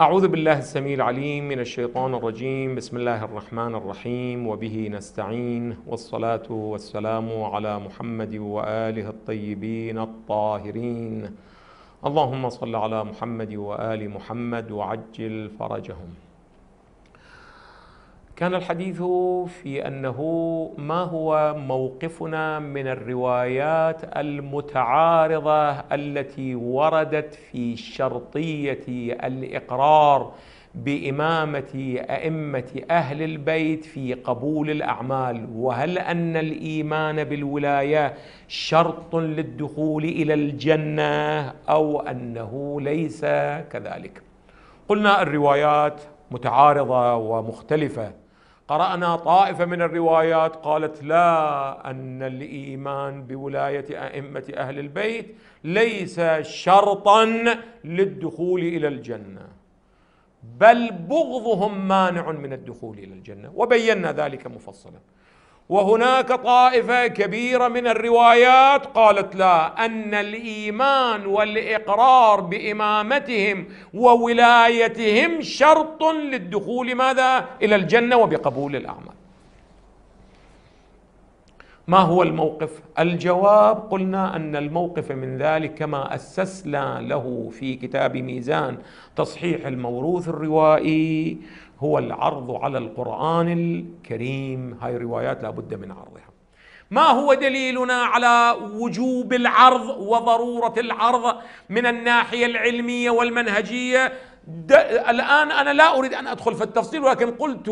أعوذ بالله السميع العليم من الشيطان الرجيم بسم الله الرحمن الرحيم وبه نستعين والصلاة والسلام على محمد وآله الطيبين الطاهرين اللهم صل على محمد وآل محمد وعجل فرجهم كان الحديث في انه ما هو موقفنا من الروايات المتعارضه التي وردت في شرطيه الاقرار بامامه ائمه اهل البيت في قبول الاعمال وهل ان الايمان بالولايه شرط للدخول الى الجنه او انه ليس كذلك قلنا الروايات متعارضه ومختلفه قرانا طائفه من الروايات قالت لا ان الايمان بولايه ائمه اهل البيت ليس شرطا للدخول الى الجنه بل بغضهم مانع من الدخول الى الجنه وبينا ذلك مفصلا وهناك طائفه كبيره من الروايات قالت لا ان الايمان والاقرار بامامتهم وولايتهم شرط للدخول ماذا الى الجنه وبقبول الاعمال ما هو الموقف؟ الجواب قلنا ان الموقف من ذلك كما اسسنا له في كتاب ميزان تصحيح الموروث الروائي هو العرض على القران الكريم، هاي الروايات لابد من عرضها. ما هو دليلنا على وجوب العرض وضروره العرض من الناحيه العلميه والمنهجيه؟ الآن أنا لا أريد أن أدخل في التفصيل ولكن قلت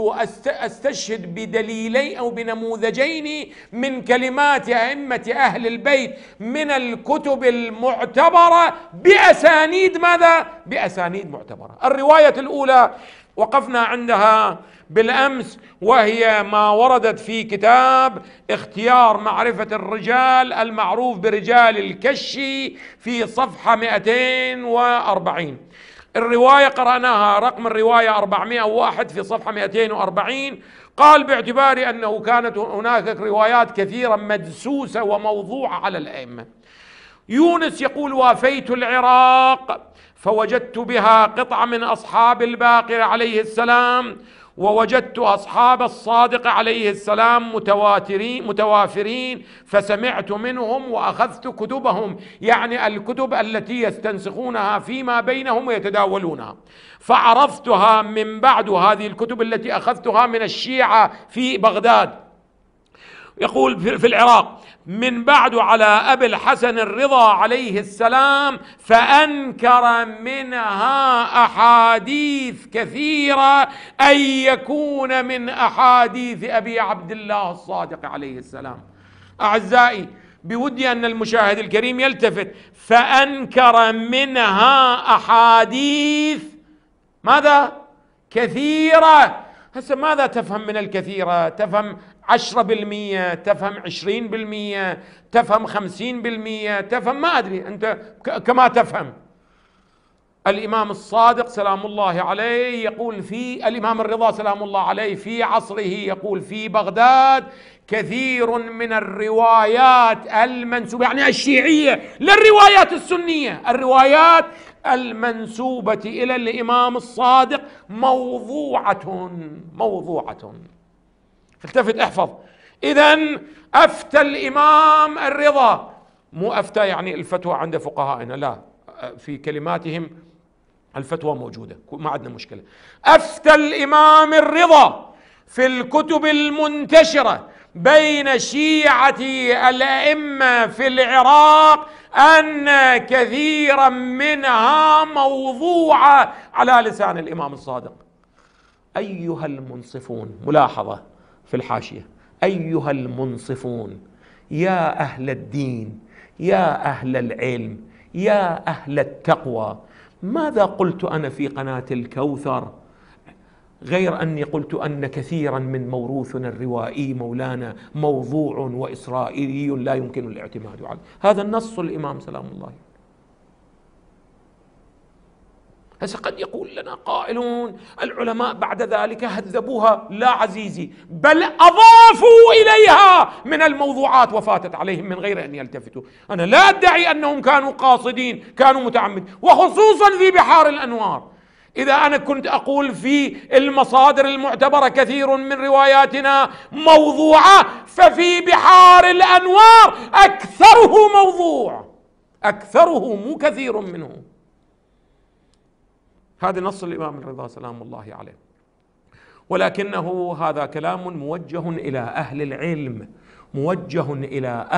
أستشهد بدليلي أو بنموذجين من كلمات أئمة أهل البيت من الكتب المعتبرة بأسانيد ماذا؟ بأسانيد معتبرة الرواية الأولى وقفنا عندها بالامس وهي ما وردت في كتاب اختيار معرفه الرجال المعروف برجال الكشي في صفحه 240 الرواية قرأناها رقم الرواية 401 في صفحة 240 قال باعتبار أنه كانت هناك روايات كثيرة مدسوسة وموضوعة على الأئمة يونس يقول وافيت العراق فوجدت بها قطعة من أصحاب الباقر عليه السلام ووجدت أصحاب الصادق عليه السلام متواترين متوافرين فسمعت منهم وأخذت كتبهم يعني الكتب التي يستنسخونها فيما بينهم ويتداولونها فعرفتها من بعد هذه الكتب التي أخذتها من الشيعة في بغداد يقول في العراق من بعد على أبي الحسن الرضا عليه السلام فأنكر منها أحاديث كثيرة أن يكون من أحاديث أبي عبد الله الصادق عليه السلام أعزائي بودي أن المشاهد الكريم يلتفت فأنكر منها أحاديث ماذا؟ كثيرة هسه ماذا تفهم من الكثيرة؟ تفهم عشرة بالمية تفهم عشرين بالمية تفهم خمسين بالمية تفهم ما أدري أنت كما تفهم الإمام الصادق سلام الله عليه يقول في الإمام الرضا سلام الله عليه في عصره يقول في بغداد كثير من الروايات المنسوبة يعني الشيعية لا الروايات السنية الروايات المنسوبة إلى الإمام الصادق موضوعة موضوعة التفت احفظ اذا افتى الامام الرضا مو افتى يعني الفتوى عند فقهائنا لا في كلماتهم الفتوى موجوده ما عندنا مشكله افتى الامام الرضا في الكتب المنتشره بين شيعه الائمه في العراق ان كثيرا منها موضوعه على لسان الامام الصادق ايها المنصفون ملاحظه في الحاشية أيها المنصفون يا أهل الدين يا أهل العلم يا أهل التقوى ماذا قلت أنا في قناة الكوثر غير أني قلت أن كثيرا من موروثنا الروائي مولانا موضوع وإسرائيلي لا يمكن الاعتماد عليه هذا النص الإمام سلام الله هسه قد يقول لنا قائلون العلماء بعد ذلك هذبوها لا عزيزي بل أضافوا إليها من الموضوعات وفاتت عليهم من غير أن يلتفتوا أنا لا أدعي أنهم كانوا قاصدين كانوا متعمدين وخصوصا في بحار الأنوار إذا أنا كنت أقول في المصادر المعتبرة كثير من رواياتنا موضوعة ففي بحار الأنوار أكثره موضوع أكثره مو كثير منه هذا نص الإمام الرضا سلام الله عليه ولكنه هذا كلام موجه إلى أهل العلم موجه الى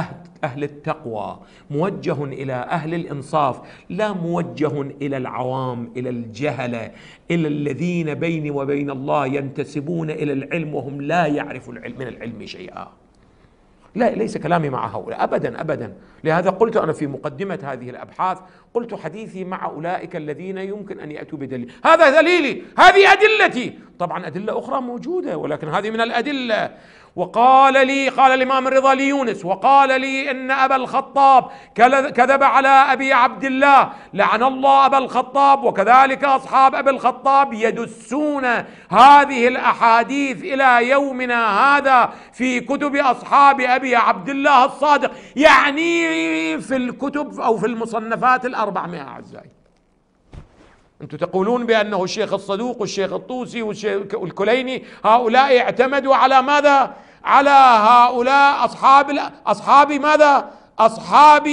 اهل التقوى موجه الى اهل الانصاف لا موجه الى العوام الى الجهله الى الذين بيني وبين الله ينتسبون الى العلم وهم لا يعرفوا العلم من العلم شيئا لا ليس كلامي مع هؤلاء ابدا ابدا لهذا قلت انا في مقدمه هذه الابحاث قلت حديثي مع اولئك الذين يمكن ان ياتوا بدليل هذا دليلي هذه ادلتي طبعا أدلة أخرى موجودة ولكن هذه من الأدلة وقال لي قال الإمام الرضا ليونس وقال لي إن أبا الخطاب كذب على أبي عبد الله لعن الله أبا الخطاب وكذلك أصحاب أبي الخطاب يدسون هذه الأحاديث إلى يومنا هذا في كتب أصحاب أبي عبد الله الصادق يعني في الكتب أو في المصنفات الأربعمائة أعزائي أنتم تقولون بأنه الشيخ الصدوق والشيخ الطوسي والشيخ الكليني هؤلاء اعتمدوا على ماذا؟ على هؤلاء أصحاب أصحاب ماذا؟ أصحاب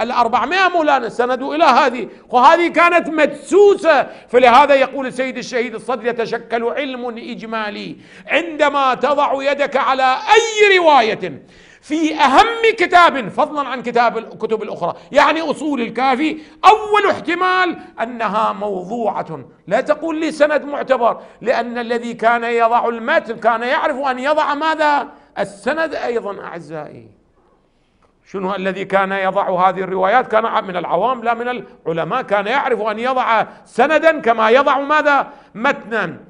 ال 400 مولانا سندوا إلى هذه وهذه كانت مدسوسة فلهذا يقول السيد الشهيد الصدر يتشكل علم إجمالي عندما تضع يدك على أي رواية في أهم كتاب فضلا عن كتاب الكتب الأخرى يعني أصول الكافي أول احتمال أنها موضوعة لا تقول لي سند معتبر لأن الذي كان يضع المتن كان يعرف أن يضع ماذا السند أيضا أعزائي شنو الذي كان يضع هذه الروايات كان من العوام لا من العلماء كان يعرف أن يضع سندا كما يضع ماذا متنا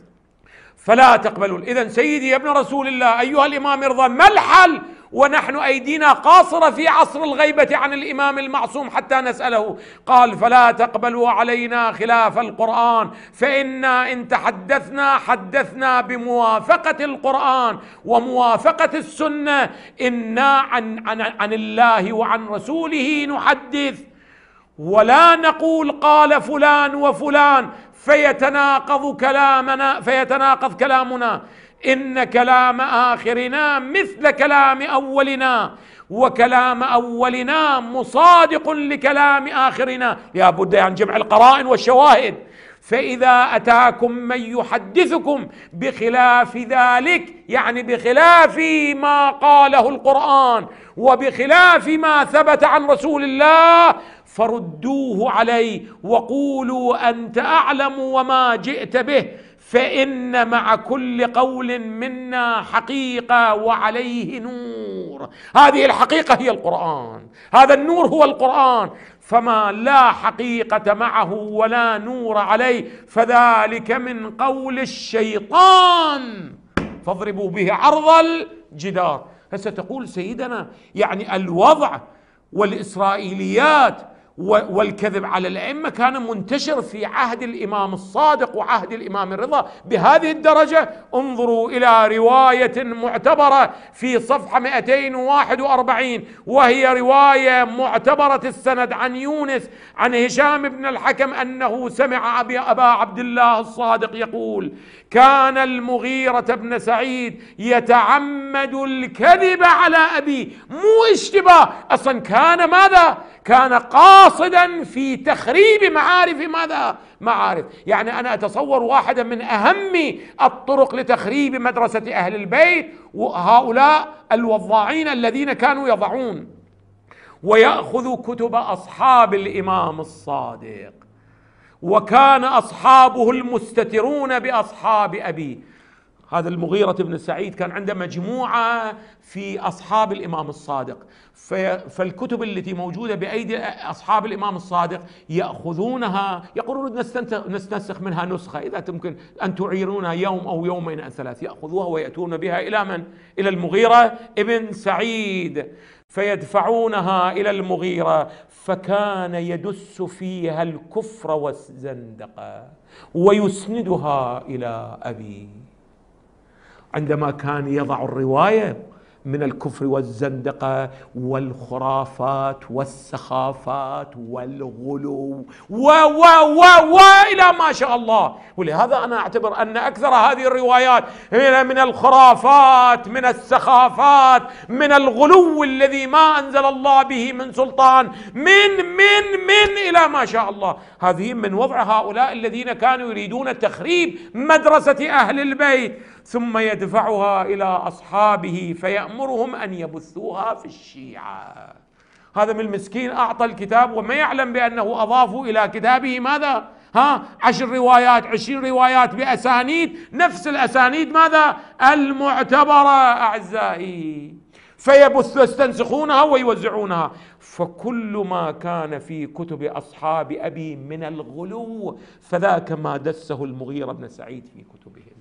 فلا تقبلوا إذا سيدي يا ابن رسول الله أيها الإمام ارضى ما الحل ونحن أيدينا قاصرة في عصر الغيبة عن الإمام المعصوم حتى نسأله قال فلا تقبلوا علينا خلاف القرآن فإنا إن تحدثنا حدثنا بموافقة القرآن وموافقة السنة إنا عن, عن, عن الله وعن رسوله نحدث ولا نقول قال فلان وفلان فيتناقض كلامنا فيتناقض كلامنا إن كلام آخرنا مثل كلام أولنا وكلام أولنا مصادق لكلام آخرنا لا بد عن جمع القرائن والشواهد فإذا أتاكم من يحدثكم بخلاف ذلك يعني بخلاف ما قاله القرآن وبخلاف ما ثبت عن رسول الله فردوه عليه وقولوا أنت أعلم وما جئت به فإن مع كل قول منا حقيقة وعليه نور هذه الحقيقة هي القرآن هذا النور هو القرآن فما لا حقيقة معه ولا نور عليه فذلك من قول الشيطان فاضربوا به عرض الجدار هسه تقول سيدنا يعني الوضع والإسرائيليات والكذب على الائمه كان منتشر في عهد الامام الصادق وعهد الامام الرضا بهذه الدرجه انظروا الى روايه معتبره في صفحه 241 وهي روايه معتبره السند عن يونس عن هشام بن الحكم انه سمع ابي ابا عبد الله الصادق يقول كان المغيره بن سعيد يتعمد الكذب على ابيه مو اشتباه اصلا كان ماذا كان قاصدا في تخريب معارف ماذا؟ معارف، يعني انا اتصور واحدا من اهم الطرق لتخريب مدرسه اهل البيت وهؤلاء الوضاعين الذين كانوا يضعون وياخذ كتب اصحاب الامام الصادق وكان اصحابه المستترون باصحاب ابيه هذا المغيرة بن سعيد كان عنده مجموعة في أصحاب الإمام الصادق فالكتب التي موجودة بأيدي أصحاب الإمام الصادق يأخذونها يقولون نستنسخ منها نسخة إذا تمكن أن تعيرونها يوم أو يومين أو ثلاث يأخذوها ويأتون بها إلى من؟ إلى المغيرة ابن سعيد فيدفعونها إلى المغيرة فكان يدس فيها الكفر والزندقة ويسندها إلى أبيه عندما كان يضع الروايه من الكفر والزندقة والخرافات والسخافات والغلو و و و و إلى ما شاء الله ولهذا أنا أعتبر أن أكثر هذه الروايات هي من الخرافات من السخافات من الغلو الذي ما أنزل الله به من سلطان من من من إلى ما شاء الله هذه من وضع هؤلاء الذين كانوا يريدون تخريب مدرسة أهل البيت ثم يدفعها إلى أصحابه فيأمر يأمرهم أن يبثوها في الشيعة هذا من المسكين أعطى الكتاب وما يعلم بأنه أضافوا إلى كتابه ماذا؟ ها عشر روايات عشرين روايات بأسانيد نفس الأسانيد ماذا؟ المعتبرة أعزائي فيبث يستنسخونها ويوزعونها فكل ما كان في كتب أصحاب أبي من الغلو فذاك ما دسه المغيرة بن سعيد في كتبه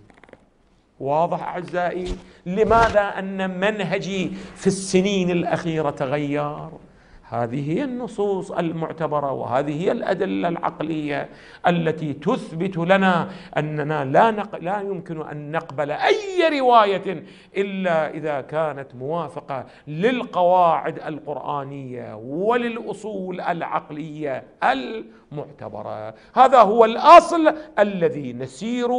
واضح اعزائي لماذا ان منهجي في السنين الاخيره تغير هذه هي النصوص المعتبره وهذه هي الادله العقليه التي تثبت لنا اننا لا نق... لا يمكن ان نقبل اي روايه الا اذا كانت موافقه للقواعد القرانيه وللاصول العقليه المعتبره هذا هو الاصل الذي نسير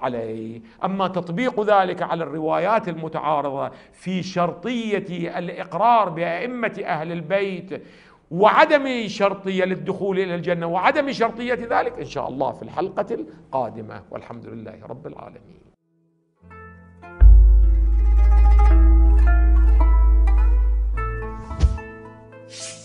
عليه اما تطبيق ذلك على الروايات المتعارضه في شرطيه الاقرار بائمه اهل البيت البيت وعدم شرطية للدخول إلى الجنة وعدم شرطية ذلك إن شاء الله في الحلقة القادمة والحمد لله رب العالمين you